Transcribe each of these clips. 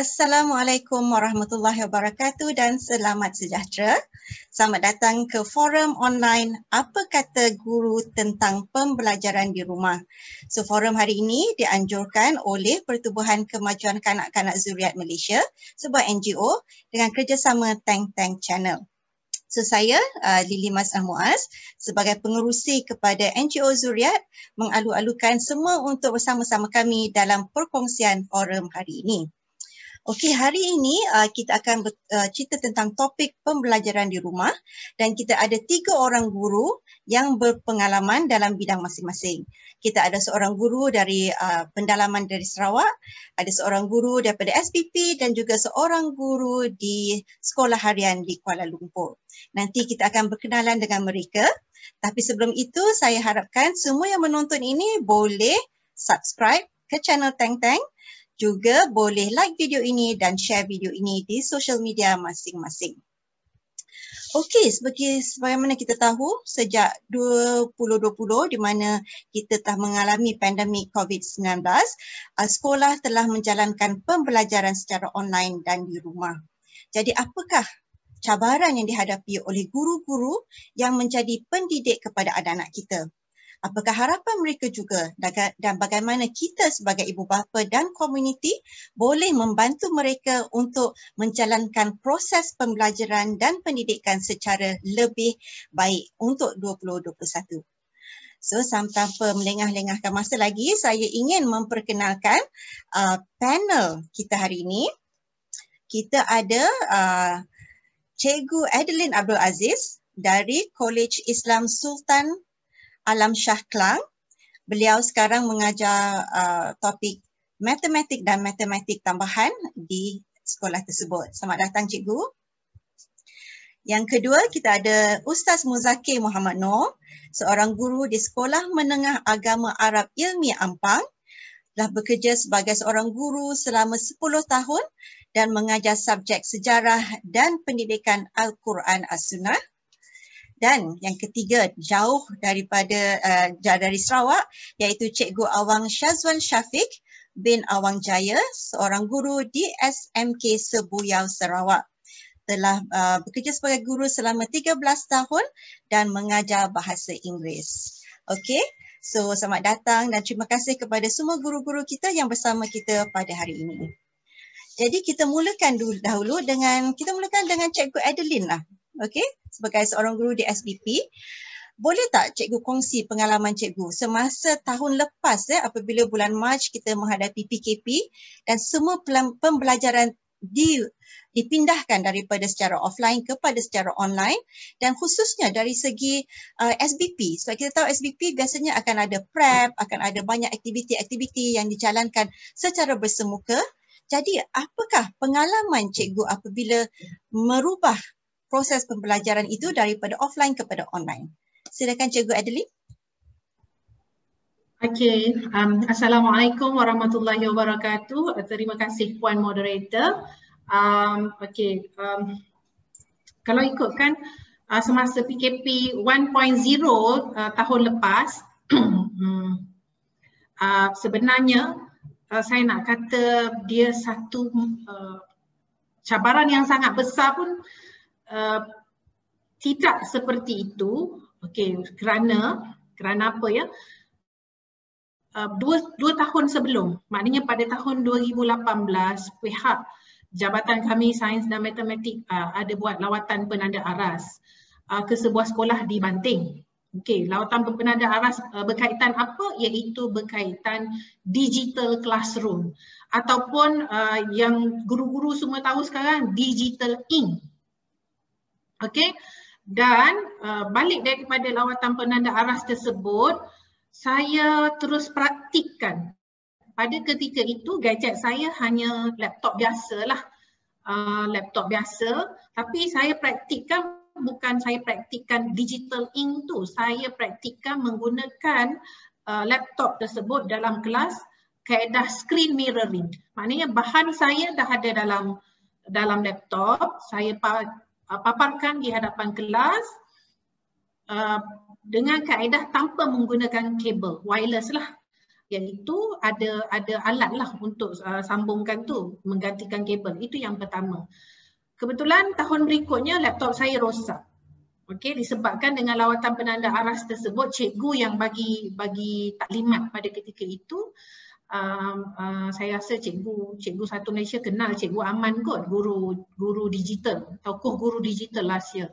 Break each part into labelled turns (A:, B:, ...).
A: Assalamualaikum warahmatullahi wabarakatuh dan selamat sejahtera. Selamat datang ke forum online Apa Kata Guru Tentang Pembelajaran di Rumah. So forum hari ini dianjurkan oleh Pertubuhan Kemajuan Kanak-Kanak Zuriat Malaysia, sebuah NGO dengan kerjasama Tank Tank Channel. So saya uh, Lili Mas Muaz sebagai pengerusi kepada NGO Zuriat mengalu-alukan semua untuk bersama-sama kami dalam perkongsian forum hari ini. Okey, hari ini uh, kita akan ber, uh, cerita tentang topik pembelajaran di rumah dan kita ada tiga orang guru yang berpengalaman dalam bidang masing-masing. Kita ada seorang guru dari uh, pendalaman dari Sarawak, ada seorang guru daripada SPP dan juga seorang guru di sekolah harian di Kuala Lumpur. Nanti kita akan berkenalan dengan mereka. Tapi sebelum itu, saya harapkan semua yang menonton ini boleh subscribe ke channel Teng Teng juga boleh like video ini dan share video ini di social media masing-masing. Okey, sebagai sebagaimana kita tahu sejak 2020 di mana kita telah mengalami pandemik COVID-19, ah, sekolah telah menjalankan pembelajaran secara online dan di rumah. Jadi apakah cabaran yang dihadapi oleh guru-guru yang menjadi pendidik kepada anak-anak kita? apakah harapan mereka juga dan bagaimana kita sebagai ibu bapa dan komuniti boleh membantu mereka untuk menjalankan proses pembelajaran dan pendidikan secara lebih baik untuk 2021. So, tanpa melengah-lengahkan masa lagi, saya ingin memperkenalkan uh, panel kita hari ini. Kita ada uh, Cikgu Adeline Abdul Aziz dari College Islam Sultan Alam Shah Klang. Beliau sekarang mengajar uh, topik matematik dan matematik tambahan di sekolah tersebut. Selamat datang cikgu. Yang kedua kita ada Ustaz Muzakir Muhammad Noor, seorang guru di Sekolah Menengah Agama Arab Ilmi Ampang. Telah bekerja sebagai seorang guru selama 10 tahun dan mengajar subjek sejarah dan pendidikan Al-Quran As-Sunnah. Al dan yang ketiga jauh daripada uh, dari Sarawak iaitu Cikgu Awang Syazwan Syafiq bin Awang Jaya seorang guru di SMK Sebuyau Sarawak telah uh, bekerja sebagai guru selama 13 tahun dan mengajar bahasa Inggeris. Okey. So selamat datang dan terima kasih kepada semua guru-guru kita yang bersama kita pada hari ini. Jadi kita mulakan dulu dahulu dengan kita mulakan dengan Cikgu Adeline lah okay, sebagai seorang guru di SBP. Boleh tak cikgu kongsi pengalaman cikgu semasa tahun lepas ya, apabila bulan Mac kita menghadapi PKP dan semua pembelajaran di, dipindahkan daripada secara offline kepada secara online dan khususnya dari segi uh, SBP. Sebab kita tahu SBP biasanya akan ada prep, akan ada banyak aktiviti-aktiviti yang dijalankan secara bersemuka. Jadi apakah pengalaman cikgu apabila merubah proses pembelajaran itu daripada offline kepada online. Silakan Cikgu Adeline. Okay,
B: um, Assalamualaikum warahmatullahi wabarakatuh. Uh, terima kasih Puan Moderator. Um, okay, um, kalau ikutkan uh, semasa PKP 1.0 uh, tahun lepas,
C: hmm,
B: uh, sebenarnya uh, saya nak kata dia satu uh, cabaran yang sangat besar pun uh, Eh, tidak seperti itu okey kerana kerana apa ya uh, dua, dua tahun sebelum maknanya pada tahun 2018 pihak jabatan kami sains dan matematik uh, ada buat lawatan penanda aras uh, ke sebuah sekolah di Banting Okay, lawatan penanda aras uh, berkaitan apa iaitu berkaitan digital classroom ataupun uh, yang guru-guru semua tahu sekarang digital ink Okey. Dan uh, balik daripada lawatan penanda aras tersebut, saya terus praktikkan. Pada ketika itu gadget saya hanya laptop biasalah. Uh, laptop biasa, tapi saya praktikkan bukan saya praktikkan digital ink tu. Saya praktikkan menggunakan uh, laptop tersebut dalam kelas kaedah screen mirroring. Maknanya bahan saya dah ada dalam dalam laptop, saya Ah, paparkan di hadapan kelas uh, dengan kaedah tanpa menggunakan kabel wireless lah iaitu ada ada alat lah untuk uh, sambungkan tu menggantikan kabel itu yang pertama kebetulan tahun berikutnya laptop saya rosak okey disebabkan dengan lawatan penanda aras tersebut cikgu yang bagi bagi taklimat pada ketika itu uh, um, uh, saya rasa cikgu cikgu satu Malaysia kenal cikgu Aman kot guru guru digital tokoh guru digital last year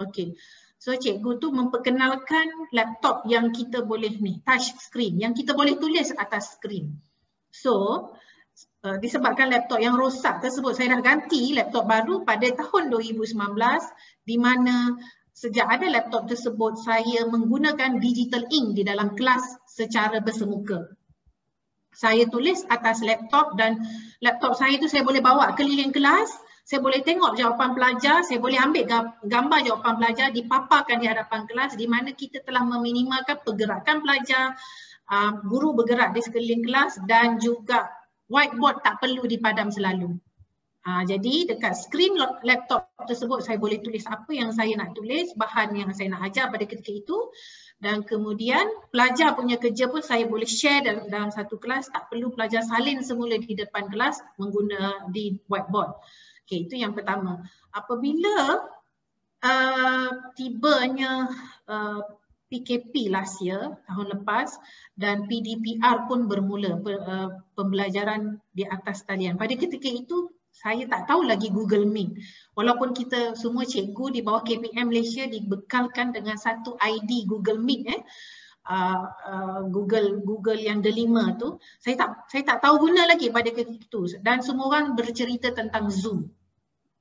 B: okey so cikgu tu memperkenalkan laptop yang kita boleh ni touch screen yang kita boleh tulis atas screen so uh, disebabkan laptop yang rosak tersebut saya dah ganti laptop baru pada tahun 2019 di mana sejak ada laptop tersebut saya menggunakan digital ink di dalam kelas secara bersemuka saya tulis atas laptop dan laptop saya itu saya boleh bawa keliling kelas, saya boleh tengok jawapan pelajar, saya boleh ambil gambar jawapan pelajar dipaparkan di hadapan kelas di mana kita telah meminimalkan pergerakan pelajar, ah, guru bergerak di sekeliling kelas dan juga whiteboard tak perlu dipadam selalu. Ha, jadi dekat skrin laptop tersebut saya boleh tulis apa yang saya nak tulis, bahan yang saya nak ajar pada ketika itu dan kemudian pelajar punya kerja pun saya boleh share dalam, dalam satu kelas tak perlu pelajar salin semula di depan kelas menggunakan di whiteboard. Okay, itu yang pertama. Apabila uh, tibanya uh, PKP last year, tahun lepas dan PDPR pun bermula uh, pembelajaran di atas talian. Pada ketika itu saya tak tahu lagi Google Meet. Walaupun kita semua cikgu di bawah KPM Malaysia dibekalkan dengan satu ID Google Meet eh. Uh, uh, Google Google yang delima tu, saya tak saya tak tahu guna lagi pada ketika itu dan semua orang bercerita tentang Zoom.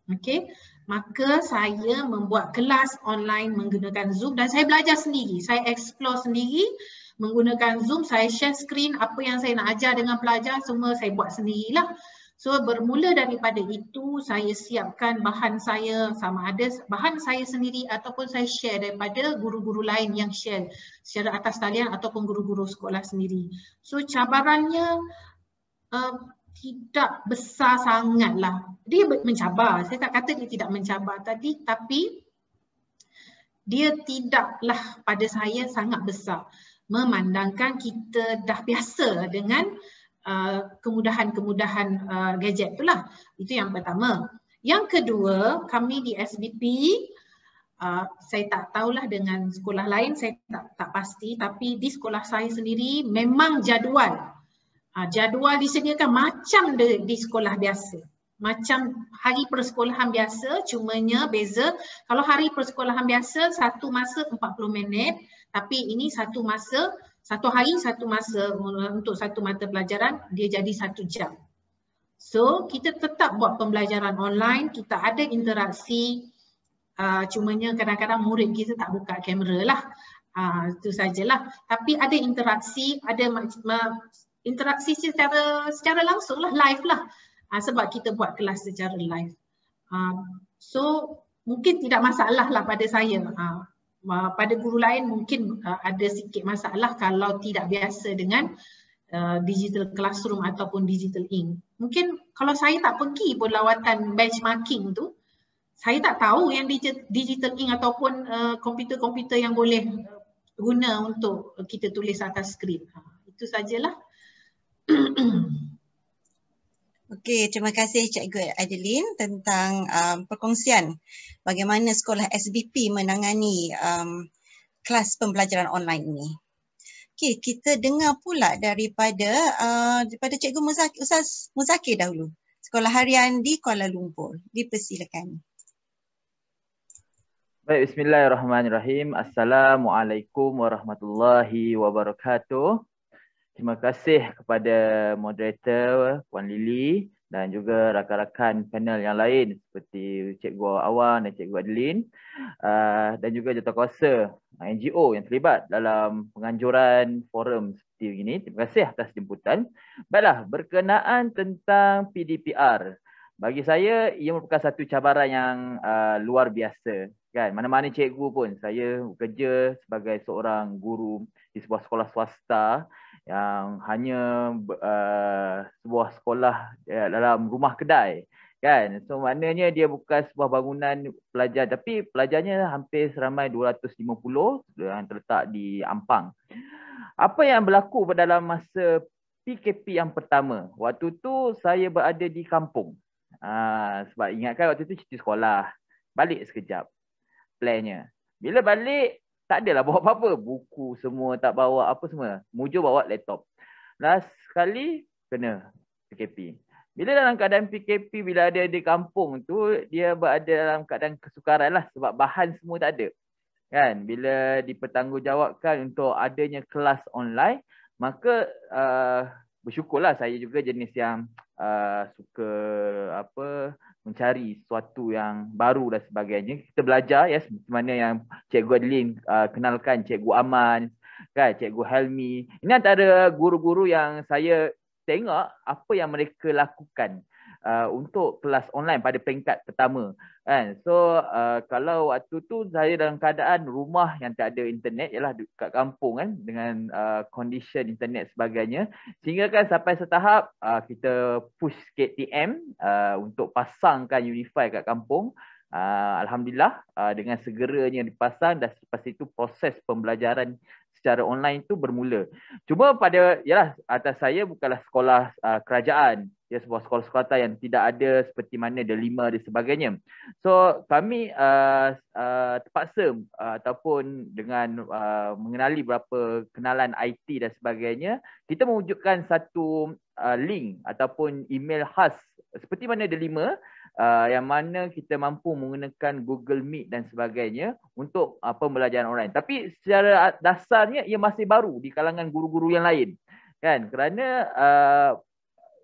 B: Okey, maka saya membuat kelas online menggunakan Zoom dan saya belajar sendiri. Saya explore sendiri menggunakan Zoom, saya share screen apa yang saya nak ajar dengan pelajar semua saya buat sendirilah. lah. So bermula daripada itu saya siapkan bahan saya sama ada bahan saya sendiri ataupun saya share daripada guru-guru lain yang share secara atas talian ataupun guru-guru sekolah sendiri. So cabarannya uh, tidak besar sangatlah. Dia mencabar. Saya tak kata dia tidak mencabar tadi tapi dia tidaklah pada saya sangat besar memandangkan kita dah biasa dengan Uh, kemudahan-kemudahan uh, gadget itulah Itu yang pertama. Yang kedua, kami di SBP, uh, saya tak tahulah dengan sekolah lain, saya tak, tak pasti, tapi di sekolah saya sendiri memang jadual. Uh, jadual disediakan macam de, di sekolah biasa. Macam hari persekolahan biasa, cumanya beza. Kalau hari persekolahan biasa, satu masa 40 minit, tapi ini satu masa satu hari satu masa untuk satu mata pelajaran dia jadi satu jam. So kita tetap buat pembelajaran online, kita ada interaksi uh, cumanya kadang-kadang murid kita tak buka kamera lah. Uh, itu sajalah. Tapi ada interaksi, ada interaksi secara secara langsung lah, live lah. Uh, sebab kita buat kelas secara live. Uh, so mungkin tidak masalah lah pada saya. Uh, Ah, pada guru lain mungkin uh, ada sikit masalah kalau tidak biasa dengan uh, digital classroom ataupun digital ink. Mungkin kalau saya tak pergi pun lawatan benchmarking tu, saya tak tahu yang digital ink ataupun komputer-komputer uh, yang boleh guna untuk kita tulis atas skrin. Ha, itu sajalah.
A: Okey, terima kasih Cikgu Adeline tentang um, perkongsian bagaimana sekolah SBP menangani um, kelas pembelajaran online ini. Okey, kita dengar pula daripada uh, daripada Cikgu Muzaki, Ustaz Muzakir dahulu. Sekolah harian di Kuala Lumpur. Dipersilakan.
C: Baik, bismillahirrahmanirrahim. Assalamualaikum warahmatullahi wabarakatuh. Terima kasih kepada moderator Puan Lily dan juga rakan-rakan panel yang lain seperti Cikgu Awang dan Cikgu Adeline uh, dan juga jawatankuasa uh, NGO yang terlibat dalam penganjuran forum seperti ini. Terima kasih atas jemputan. Baiklah, berkenaan tentang PDPR. Bagi saya, ia merupakan satu cabaran yang uh, luar biasa. kan Mana-mana cikgu pun, saya bekerja sebagai seorang guru di sebuah sekolah swasta yang hanya uh, sebuah sekolah uh, dalam rumah kedai kan so maknanya dia bukan sebuah bangunan pelajar tapi pelajarnya hampir seramai 250 yang terletak di Ampang apa yang berlaku pada dalam masa PKP yang pertama waktu tu saya berada di kampung uh, sebab ingatkan waktu tu cuti sekolah balik sekejap plannya bila balik tak adalah bawa apa-apa. Buku semua tak bawa apa semua. Mujur bawa laptop. Last kali kena PKP. Bila dalam keadaan PKP, bila ada di kampung tu, dia berada dalam keadaan kesukaran lah sebab bahan semua tak ada. Kan? Bila dipertanggungjawabkan untuk adanya kelas online, maka uh, bersyukurlah saya juga jenis yang uh, suka apa uh, mencari sesuatu yang baru dan sebagainya. Kita belajar ya yes, mana yang Cikgu Adeline uh, kenalkan Cikgu Aman, kan Cikgu Helmi. Ini antara guru-guru yang saya tengok apa yang mereka lakukan. Uh, untuk kelas online pada peringkat pertama kan so uh, kalau waktu tu saya dalam keadaan rumah yang tak ada internet ialah dekat kampung kan dengan uh, condition internet sebagainya sehingga kan sampai setahap uh, kita push KTM uh, untuk pasangkan unify kat kampung uh, alhamdulillah uh, dengan segeranya dipasang dan selepas itu proses pembelajaran secara online tu bermula. Cuma pada ialah atas saya bukanlah sekolah uh, kerajaan ya sebuah sekolah-sekolah yang tidak ada seperti mana the lima dan sebagainya. So kami uh, uh, terpaksa uh, ataupun dengan uh, mengenali berapa kenalan IT dan sebagainya, kita mewujudkan satu uh, link ataupun email khas seperti mana the lima uh, yang mana kita mampu menggunakan Google Meet dan sebagainya untuk uh, pembelajaran online. Tapi secara dasarnya ia masih baru di kalangan guru-guru yang lain. Kan? Kerana uh,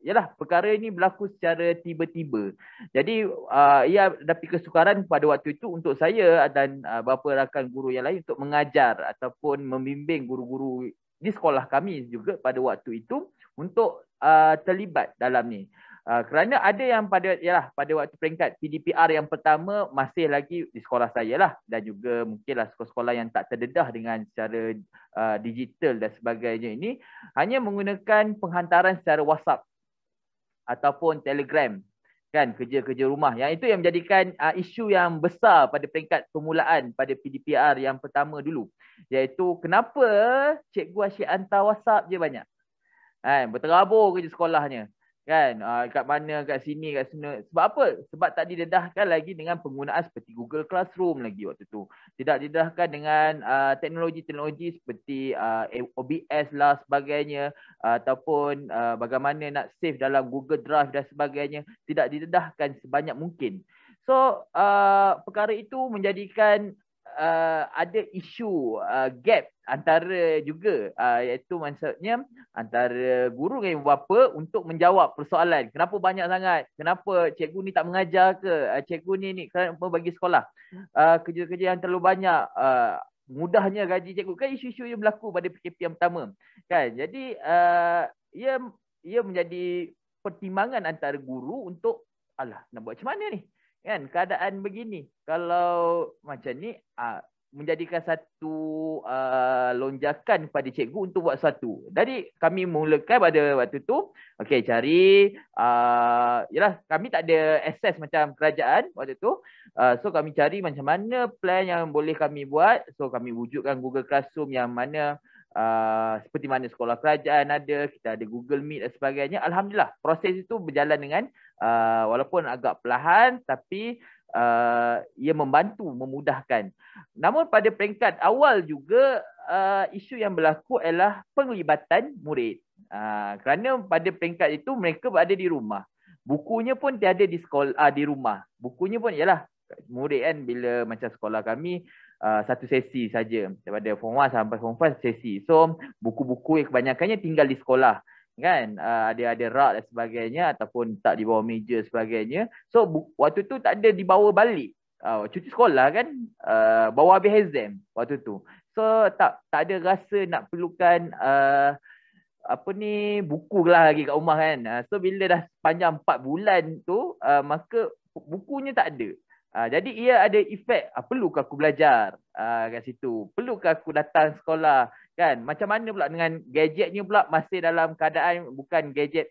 C: ialah perkara ini berlaku secara tiba-tiba. Jadi uh, ia dapat kesukaran pada waktu itu untuk saya dan uh, beberapa rakan guru yang lain untuk mengajar ataupun membimbing guru-guru di sekolah kami juga pada waktu itu untuk uh, terlibat dalam ni. Uh, kerana ada yang pada ialah pada waktu peringkat PDPR yang pertama masih lagi di sekolah saya lah dan juga mungkinlah sekolah-sekolah yang tak terdedah dengan cara uh, digital dan sebagainya ini hanya menggunakan penghantaran secara WhatsApp ataupun telegram kan kerja-kerja rumah yang itu yang menjadikan uh, isu yang besar pada peringkat permulaan pada PDPR yang pertama dulu iaitu kenapa cikgu asyik hantar WhatsApp je banyak kan berterabur kerja sekolahnya kan uh, kat mana kat sini kat sana sebab apa sebab tak didedahkan lagi dengan penggunaan seperti Google Classroom lagi waktu tu tidak didedahkan dengan uh, teknologi-teknologi seperti uh, ah, OBS lah sebagainya uh, ataupun uh, bagaimana nak save dalam Google Drive dan sebagainya tidak didedahkan sebanyak mungkin so uh, perkara itu menjadikan uh, ada isu uh, gap antara juga uh, iaitu maksudnya antara guru dengan ibu bapa untuk menjawab persoalan kenapa banyak sangat kenapa cikgu ni tak mengajar ke uh, cikgu ni ni kenapa bagi sekolah uh, kerja-kerja yang terlalu banyak uh, mudahnya gaji cikgu kan isu-isu yang berlaku pada PKP yang pertama kan jadi uh, ia ia menjadi pertimbangan antara guru untuk alah nak buat macam mana ni kan keadaan begini kalau macam ni uh, menjadikan satu uh, lonjakan pada cikgu untuk buat satu. Jadi kami mulakan pada waktu tu, okey cari uh, yalah kami tak ada access macam kerajaan waktu tu. Uh, so kami cari macam mana plan yang boleh kami buat. So kami wujudkan Google Classroom yang mana Uh, seperti mana sekolah kerajaan ada, kita ada Google Meet dan sebagainya. Alhamdulillah proses itu berjalan dengan uh, walaupun agak perlahan tapi uh, ia membantu memudahkan. Namun pada peringkat awal juga uh, isu yang berlaku ialah penglibatan murid. Uh, kerana pada peringkat itu mereka berada di rumah. Bukunya pun tiada di sekolah uh, di rumah. Bukunya pun ialah murid kan bila macam sekolah kami Uh, satu sesi saja daripada form 1 sampai form 5 sesi. So buku-buku yang kebanyakannya tinggal di sekolah kan uh, ada ada rak dan sebagainya ataupun tak di bawah meja sebagainya. So waktu tu tak ada dibawa balik. Uh, cuti sekolah kan uh, bawa habis exam waktu tu. So tak tak ada rasa nak perlukan uh, apa ni buku lah lagi kat rumah kan. Uh, so bila dah panjang 4 bulan tu uh, maka bukunya tak ada. Uh, jadi ia ada efek uh, ah, perlukah aku belajar uh, kat situ? Perlukah aku datang sekolah? Kan? Macam mana pula dengan gadgetnya pula masih dalam keadaan bukan gadget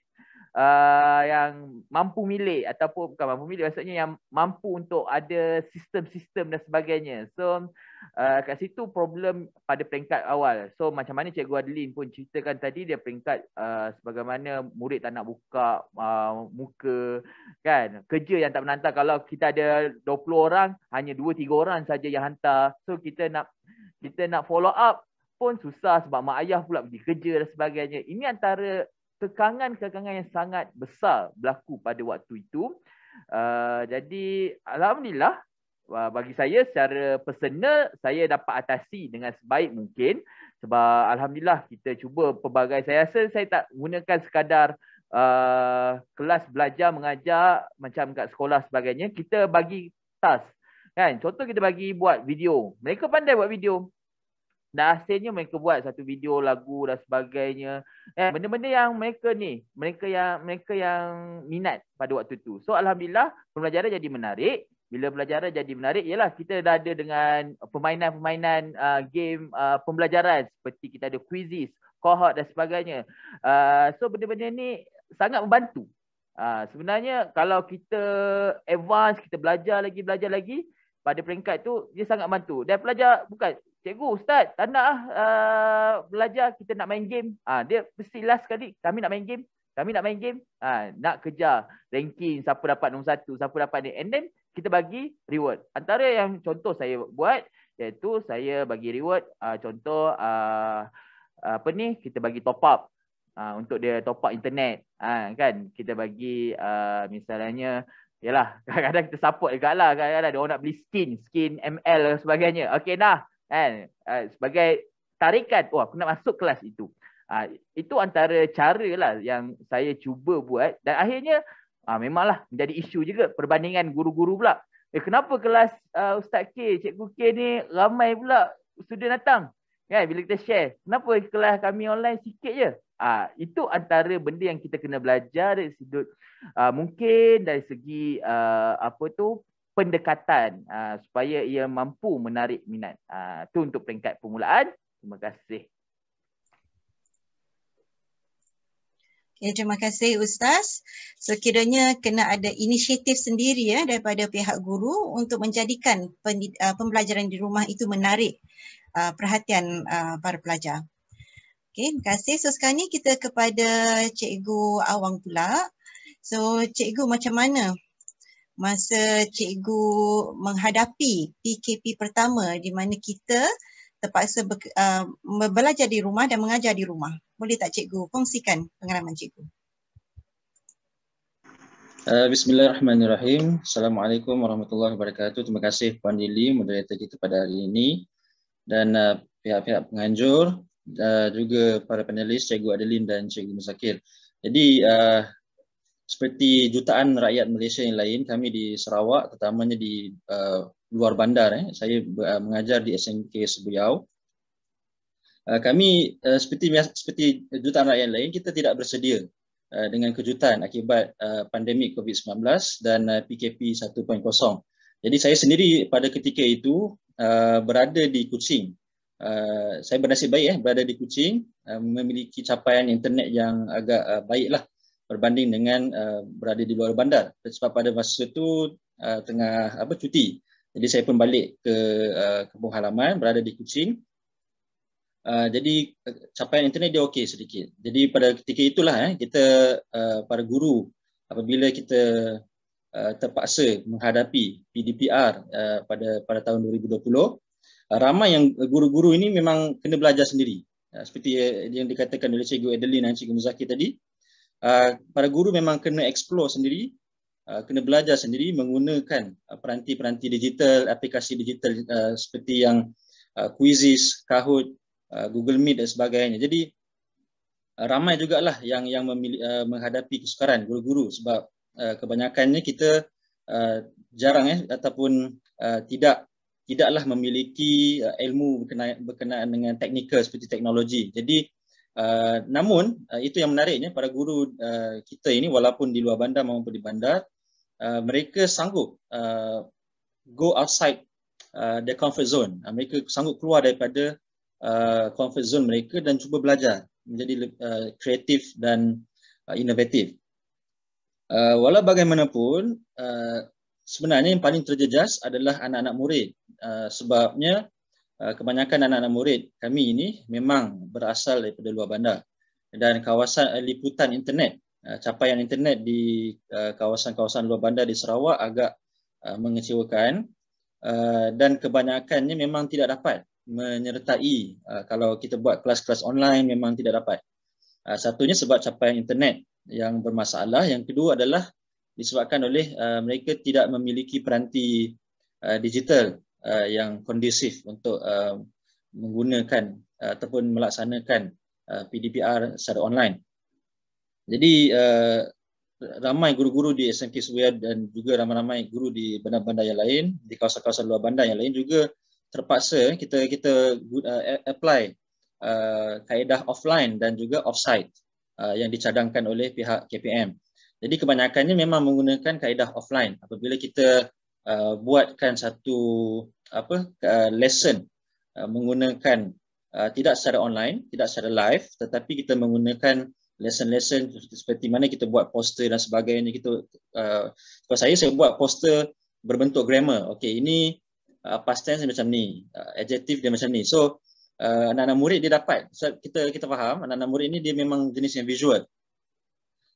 C: uh, yang mampu milik ataupun bukan mampu milik maksudnya yang mampu untuk ada sistem-sistem dan sebagainya. So uh, kat situ problem pada peringkat awal. So macam mana Cikgu Adeline pun ceritakan tadi dia peringkat uh, sebagaimana murid tak nak buka uh, muka kan. Kerja yang tak menantang kalau kita ada 20 orang hanya 2 3 orang saja yang hantar. So kita nak kita nak follow up pun susah sebab mak ayah pula pergi kerja dan sebagainya. Ini antara kekangan-kekangan yang sangat besar berlaku pada waktu itu. Uh, jadi alhamdulillah Ah, bagi saya secara personal saya dapat atasi dengan sebaik mungkin sebab alhamdulillah kita cuba pelbagai saya rasa saya tak gunakan sekadar uh, kelas belajar mengajar macam kat sekolah sebagainya kita bagi task kan contoh kita bagi buat video mereka pandai buat video dan hasilnya mereka buat satu video lagu dan sebagainya eh, benda-benda yang mereka ni mereka yang mereka yang minat pada waktu tu so alhamdulillah pembelajaran jadi menarik bila pelajaran jadi menarik ialah kita dah ada dengan permainan-permainan uh, game uh, pembelajaran seperti kita ada quizzes, cohort dan sebagainya. Uh, so benda-benda ni sangat membantu. Uh, sebenarnya kalau kita advance, kita belajar lagi, belajar lagi pada peringkat tu dia sangat membantu. Dan pelajar bukan cikgu, ustaz, tak nak uh, belajar kita nak main game. Uh, dia mesti last kali. kami nak main game. Kami nak main game, uh, nak kejar ranking siapa dapat nombor satu, siapa dapat ni. And then kita bagi reward. Antara yang contoh saya buat iaitu saya bagi reward uh, contoh uh, apa ni kita bagi top up uh, untuk dia top up internet uh, kan kita bagi uh, misalnya yalah kadang-kadang kita support lah kadang-kadang dia orang nak beli skin skin ML dan sebagainya okey nah kan uh, sebagai tarikan wah oh, aku nak masuk kelas itu uh, itu antara lah yang saya cuba buat dan akhirnya Ah memanglah menjadi isu juga perbandingan guru-guru pula. Eh kenapa kelas uh, Ustaz K, Cikgu K ni ramai pula sudah datang? Kan bila kita share, kenapa kelas kami online sikit je? Ah itu antara benda yang kita kena belajar dari sudut uh, mungkin dari segi uh, apa tu pendekatan uh, supaya ia mampu menarik minat. Itu uh, untuk peringkat permulaan. Terima kasih.
A: Ya, terima kasih Ustaz. Sekiranya kena ada inisiatif sendiri ya daripada pihak guru untuk menjadikan ah, pembelajaran di rumah itu menarik uh, perhatian uh, para pelajar. Okay, terima kasih. So sekarang ni kita kepada Cikgu Awang pula. So Cikgu macam mana masa Cikgu menghadapi PKP pertama di mana kita terpaksa uh, belajar di rumah dan mengajar di rumah? Boleh tak cikgu kongsikan pengalaman cikgu?
D: Uh, Bismillahirrahmanirrahim. Assalamualaikum warahmatullahi wabarakatuh. Terima kasih Puan Dili moderator kita pada hari ini dan uh, pihak-pihak penganjur uh, juga para panelis Cikgu Adeline dan Cikgu Musakir. Jadi uh, seperti jutaan rakyat Malaysia yang lain, kami di Sarawak terutamanya di uh, luar bandar. Eh. Saya uh, mengajar di SNK Sebuyau. Uh, Ah, kami uh, seperti seperti jutaan rakyat lain kita tidak bersedia uh, dengan kejutan akibat uh, pandemik COVID-19 dan uh, PKP 1.0. Jadi saya sendiri pada ketika itu uh, berada di Kuching. Uh, saya bernasib baik eh berada di Kuching uh, memiliki capaian internet yang agak uh, baiklah berbanding dengan uh, berada di luar bandar. Sebab pada masa itu uh, tengah apa cuti. Jadi saya pun balik ke uh, kampung halaman berada di Kuching. Uh, jadi capaian internet dia okey sedikit. Jadi pada ketika itulah eh, kita uh, para guru apabila kita uh, terpaksa menghadapi PDPR uh, pada pada tahun 2020 uh, ramai yang guru-guru ini memang kena belajar sendiri. Uh, seperti eh, yang dikatakan oleh Cikgu Adeline dan Cikgu Muzaki tadi uh, para guru memang kena explore sendiri uh, kena belajar sendiri menggunakan uh, peranti-peranti digital, aplikasi digital uh, seperti yang Uh, quizzes, kahut, Uh, Google Meet dan sebagainya. Jadi uh, ramai juga lah yang yang memilih, uh, menghadapi kesukaran guru-guru sebab kebanyakannya kita uh, jarang eh ataupun tidak tidaklah memiliki ilmu berkenaan, berkenaan dengan teknikal seperti teknologi. Jadi uh, namun uh, itu yang menariknya para guru uh, kita ini walaupun di luar bandar maupun di bandar uh, mereka sanggup uh, go outside uh, their comfort zone. Uh, mereka sanggup keluar daripada uh, comfort zone mereka dan cuba belajar menjadi kreatif uh, dan uh, inovatif. Uh, walau bagaimanapun, uh, sebenarnya yang paling terjejas adalah anak-anak murid. Uh, sebabnya uh, kebanyakan anak-anak murid kami ini memang berasal daripada luar bandar dan kawasan uh, liputan internet, uh, capaian internet di uh, kawasan-kawasan luar bandar di Sarawak agak uh, mengecewakan uh, dan kebanyakannya memang tidak dapat menyertai uh, kalau kita buat kelas-kelas online memang tidak dapat. Uh, satunya sebab capaian internet yang bermasalah, yang kedua adalah disebabkan oleh uh, mereka tidak memiliki peranti uh, digital uh, yang kondusif untuk uh, menggunakan uh, ataupun melaksanakan uh, PDPR secara online. Jadi uh, ramai guru-guru di SMK Suwayad dan juga ramai-ramai guru di bandar-bandar yang lain, di kawasan-kawasan luar bandar yang lain juga terpaksa eh, kita kita uh, apply uh, kaedah offline dan juga offsite uh, yang dicadangkan oleh pihak KPM. Jadi kebanyakannya memang menggunakan kaedah offline apabila kita uh, buatkan satu apa uh, lesson uh, menggunakan uh, tidak secara online, tidak secara live tetapi kita menggunakan lesson-lesson seperti mana kita buat poster dan sebagainya kita uh, kalau saya saya buat poster berbentuk grammar. Okey, ini uh, past tense macam ni uh, adjektif dia macam ni so uh, anak-anak murid dia dapat so, kita kita faham anak-anak murid ni dia memang jenis yang visual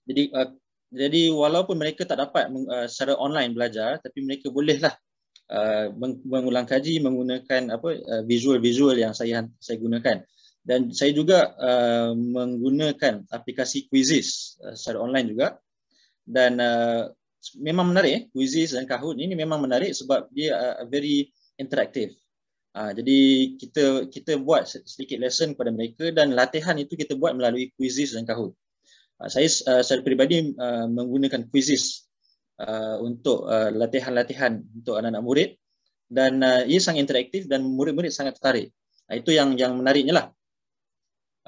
D: jadi uh, jadi walaupun mereka tak dapat uh, secara online belajar tapi mereka bolehlah uh, meng- mengulang kaji menggunakan apa uh, visual-visual yang saya saya gunakan dan saya juga uh, menggunakan aplikasi quizzes uh, secara online juga dan uh, memang menarik eh, quizzes dan kahoot ini memang menarik sebab dia uh, very interaktif. Uh, ah, jadi kita kita buat sedikit lesson kepada mereka dan latihan itu kita buat melalui quizzes dan kahoot. Uh, ah, saya uh, secara peribadi uh, menggunakan quizzes uh, untuk uh, latihan-latihan untuk anak-anak murid dan uh, ia sangat interaktif dan murid-murid sangat tertarik. Uh, itu yang yang menariknya lah.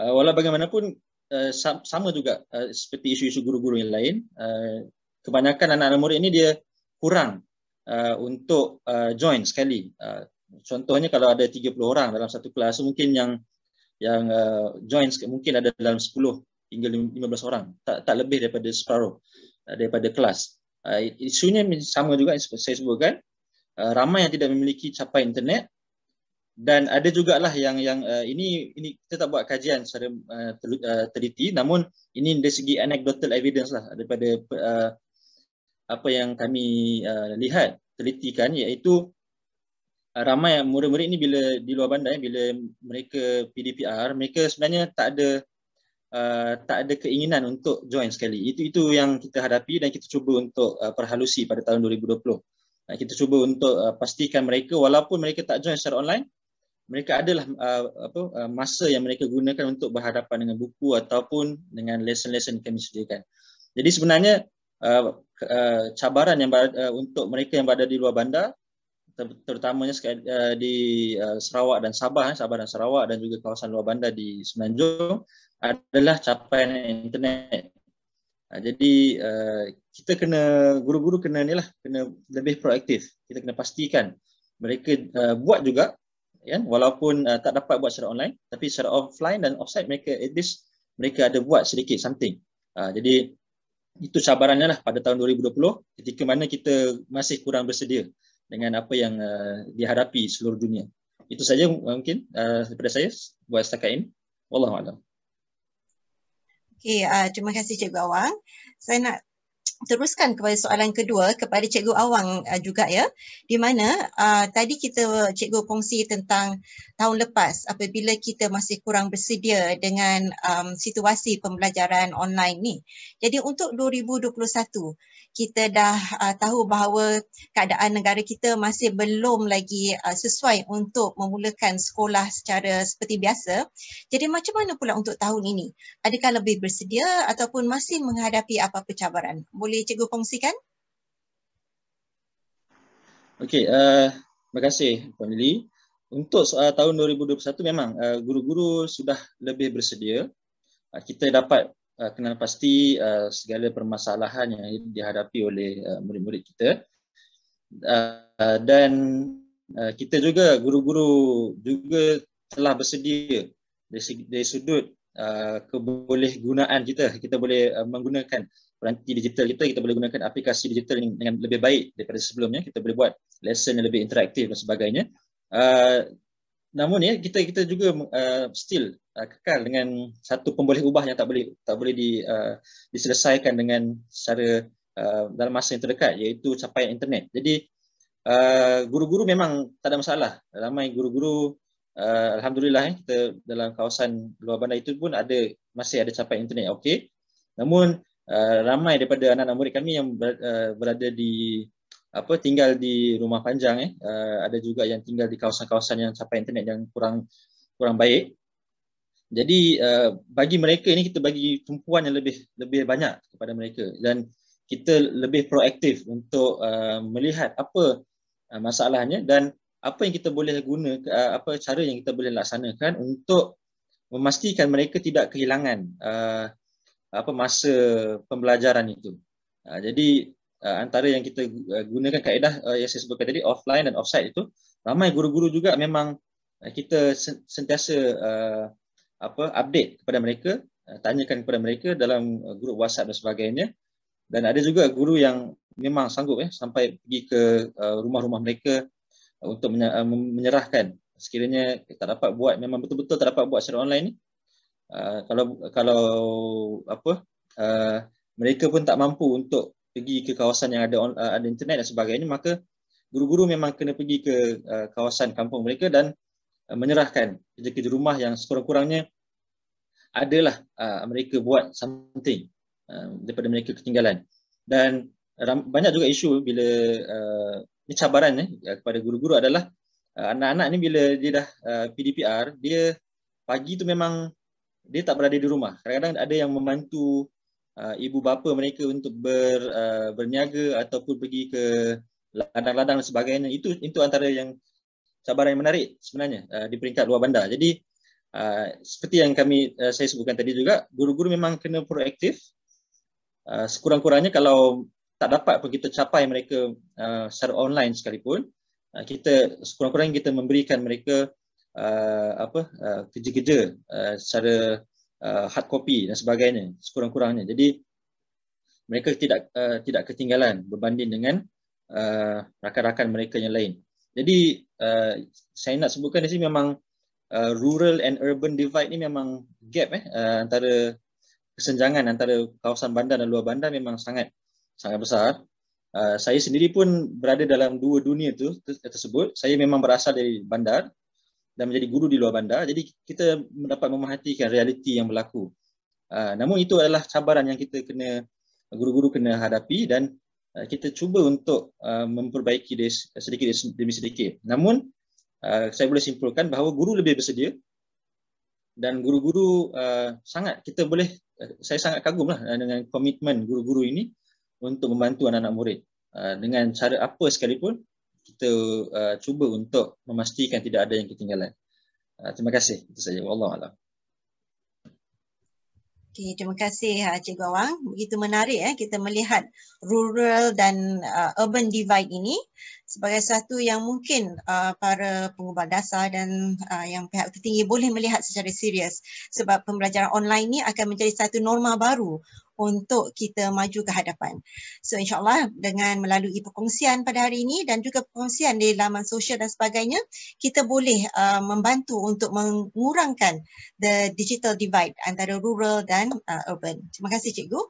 D: Uh, walau bagaimanapun uh, sama juga uh, seperti isu-isu guru-guru yang lain uh, kebanyakan anak-anak murid ni dia kurang uh, untuk uh, join sekali. Uh, contohnya kalau ada 30 orang dalam satu kelas mungkin yang yang uh, join mungkin ada dalam 10 hingga 15 orang. Tak tak lebih daripada separuh uh, daripada kelas. Uh, isunya sama juga saya sebutkan uh, ramai yang tidak memiliki capai internet dan ada juga lah yang yang uh, ini ini kita tak buat kajian secara uh, uh teliti namun ini dari segi anecdotal evidence lah daripada uh, apa yang kami uh, lihat telitikan iaitu uh, ramai murid-murid ni bila di luar bandar eh, bila mereka PDPR mereka sebenarnya tak ada uh, tak ada keinginan untuk join sekali itu itu yang kita hadapi dan kita cuba untuk uh, perhalusi pada tahun 2020 kita cuba untuk uh, pastikan mereka walaupun mereka tak join secara online mereka adalah uh, apa uh, masa yang mereka gunakan untuk berhadapan dengan buku ataupun dengan lesson-lesson yang kami sediakan jadi sebenarnya Uh, uh, cabaran yang berada, uh, untuk mereka yang berada di luar bandar terutamanya uh, di uh, Sarawak dan Sabah, eh, Sabah dan Sarawak dan juga kawasan luar bandar di Semenanjung adalah capaian internet. Jadi kita kena guru-guru kena ni lah, kena lebih proaktif. Kita kena pastikan mereka buat juga, ya, walaupun tak dapat buat secara online, tapi secara offline dan offsite mereka at least mereka ada buat sedikit something. Jadi itu cabarannya lah pada tahun 2020 ketika mana kita masih kurang bersedia dengan apa yang uh, dihadapi seluruh dunia. Itu saja uh, mungkin uh, daripada saya buat setakat ini. Wallahualam.
A: Okay, uh, terima kasih Cikgu Awang. Saya nak teruskan kepada soalan kedua kepada Cikgu Awang uh, juga ya di mana uh, tadi kita Cikgu kongsi tentang tahun lepas apabila kita masih kurang bersedia dengan um, situasi pembelajaran online ni jadi untuk 2021 kita dah uh, tahu bahawa keadaan negara kita masih belum lagi uh, sesuai untuk memulakan sekolah secara seperti biasa jadi macam mana pula untuk tahun ini adakah lebih bersedia ataupun masih menghadapi apa-apa cabaran boleh cikgu kongsikan?
D: Okey, uh, terima kasih Puan Lily. Untuk uh, tahun 2021 memang eh, guru-guru uh, sudah lebih bersedia. Uh, kita dapat uh, kenal pasti uh, segala permasalahan yang dihadapi oleh uh, murid-murid kita. Uh, dan uh, kita juga, guru-guru juga telah bersedia dari, dari sudut uh, kebolehgunaan kita. Kita boleh uh, menggunakan peranti digital kita, kita boleh gunakan aplikasi digital dengan lebih baik daripada sebelumnya. Kita boleh buat lesson yang lebih interaktif dan sebagainya. Uh, namun ya, kita kita juga uh, still uh, kekal dengan satu pemboleh ubah yang tak boleh tak boleh di, uh, diselesaikan dengan secara uh, dalam masa yang terdekat iaitu capaian internet. Jadi uh, guru-guru memang tak ada masalah. Ramai guru-guru uh, Alhamdulillah eh, kita dalam kawasan luar bandar itu pun ada masih ada capaian internet okey. Namun Uh, ramai daripada anak-anak murid kami yang ber, uh, berada di apa tinggal di rumah panjang eh uh, ada juga yang tinggal di kawasan-kawasan yang capai internet yang kurang kurang baik. Jadi uh, bagi mereka ini kita bagi tumpuan yang lebih lebih banyak kepada mereka dan kita lebih proaktif untuk uh, melihat apa uh, masalahnya dan apa yang kita boleh guna uh, apa cara yang kita boleh laksanakan untuk memastikan mereka tidak kehilangan uh, apa masa pembelajaran itu. Uh, jadi uh, antara yang kita ha, gunakan kaedah uh, yang saya sebutkan tadi offline dan offsite itu ramai guru-guru juga memang uh, kita sentiasa uh, apa update kepada mereka, uh, tanyakan kepada mereka dalam uh, grup WhatsApp dan sebagainya. Dan ada juga guru yang memang sanggup ya eh, sampai pergi ke rumah-rumah mereka untuk menyerahkan sekiranya tak dapat buat memang betul-betul tak dapat buat secara online ni. Ah, kalau kalau apa uh, mereka pun tak mampu untuk pergi ke kawasan yang ada on, uh, ada internet dan sebagainya maka guru-guru memang kena pergi ke uh, kawasan kampung mereka dan uh, menyerahkan kerja-kerja rumah yang sekurang-kurangnya adalah uh, mereka buat something uh, daripada mereka ketinggalan dan ram- banyak juga isu bila uh, cabaran eh, kepada guru-guru adalah uh, anak-anak ni bila dia dah uh, PDPR dia pagi tu memang dia tak berada di rumah. Kadang-kadang ada yang membantu uh, ibu bapa mereka untuk ber, uh, berniaga ataupun pergi ke ladang-ladang dan sebagainya. Itu itu antara yang cabaran yang menarik sebenarnya uh, di peringkat luar bandar. Jadi uh, seperti yang kami uh, saya sebutkan tadi juga, guru-guru memang kena proaktif. Uh, sekurang-kurangnya kalau tak dapat pun kita capai mereka uh, secara online sekalipun, uh, kita sekurang-kurangnya kita memberikan mereka uh, apa uh, kerja-kerja uh, secara uh, hard copy dan sebagainya sekurang-kurangnya jadi mereka tidak uh, tidak ketinggalan berbanding dengan uh, rakan-rakan mereka yang lain jadi uh, saya nak sebutkan di sini memang uh, rural and urban divide ni memang gap eh uh, antara kesenjangan antara kawasan bandar dan luar bandar memang sangat sangat besar Uh, saya sendiri pun berada dalam dua dunia tu tersebut. Saya memang berasal dari bandar, dan menjadi guru di luar bandar. Jadi kita mendapat memerhatikan realiti yang berlaku. Uh, namun itu adalah cabaran yang kita kena guru-guru kena hadapi dan uh, kita cuba untuk uh, memperbaiki dia sedikit demi sedikit. Namun uh, saya boleh simpulkan bahawa guru lebih bersedia dan guru-guru uh, sangat kita boleh saya sangat kagumlah dengan komitmen guru-guru ini untuk membantu anak-anak murid dengan cara apa sekalipun kita uh, cuba untuk memastikan tidak ada yang ketinggalan. Uh, terima kasih. Itu saja. Wallahualam.
A: Okay, terima kasih uh, Cikgu Awang. Begitu menarik eh, kita melihat rural dan uh, urban divide ini sebagai satu yang mungkin uh, para pengubah dasar dan uh, yang pihak tertinggi boleh melihat secara serius sebab pembelajaran online ini akan menjadi satu norma baru untuk kita maju ke hadapan. So insyaAllah dengan melalui perkongsian pada hari ini dan juga perkongsian di laman sosial dan sebagainya, kita boleh uh, membantu untuk mengurangkan the digital divide antara rural dan uh, urban. Terima kasih cikgu.